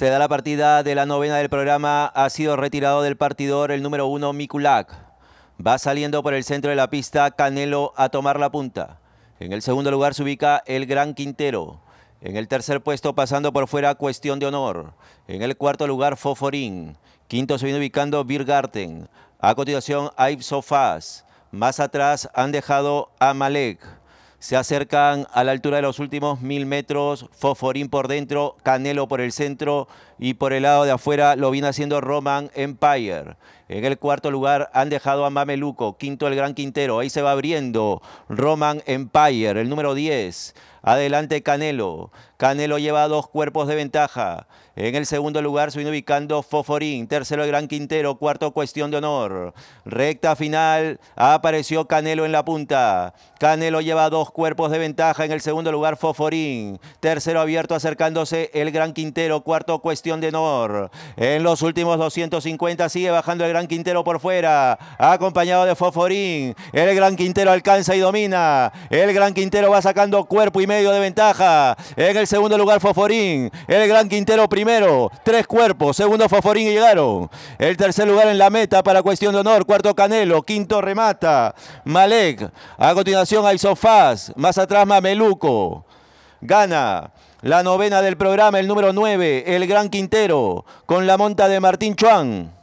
Se da la partida de la novena del programa. Ha sido retirado del partidor el número uno, Mikulak. Va saliendo por el centro de la pista Canelo a tomar la punta. En el segundo lugar se ubica el Gran Quintero. En el tercer puesto, pasando por fuera, Cuestión de Honor. En el cuarto lugar, Foforín. Quinto se viene ubicando Birgarten. A continuación, Ivesofaz. Más atrás han dejado a Malek. Se acercan a la altura de los últimos mil metros, Foforín por dentro, Canelo por el centro y por el lado de afuera lo viene haciendo Roman Empire. En el cuarto lugar han dejado a Mameluco, quinto el Gran Quintero, ahí se va abriendo Roman Empire, el número 10. Adelante Canelo. Canelo lleva dos cuerpos de ventaja. En el segundo lugar se viene ubicando Foforín. Tercero el Gran Quintero. Cuarto cuestión de honor. Recta final. Apareció Canelo en la punta. Canelo lleva dos cuerpos de ventaja. En el segundo lugar Foforín. Tercero abierto acercándose el Gran Quintero. Cuarto cuestión de honor. En los últimos 250 sigue bajando el Gran Quintero por fuera. Acompañado de Foforín. El Gran Quintero alcanza y domina. El Gran Quintero va sacando cuerpo y medio de ventaja. En el segundo lugar Foforín. El gran Quintero primero. Tres cuerpos. Segundo Foforín llegaron. El tercer lugar en la meta para cuestión de honor. Cuarto Canelo. Quinto remata. Malek. A continuación Aizofaz. Más atrás Mameluco. Gana. La novena del programa, el número nueve. el Gran Quintero, con la monta de Martín Chuan.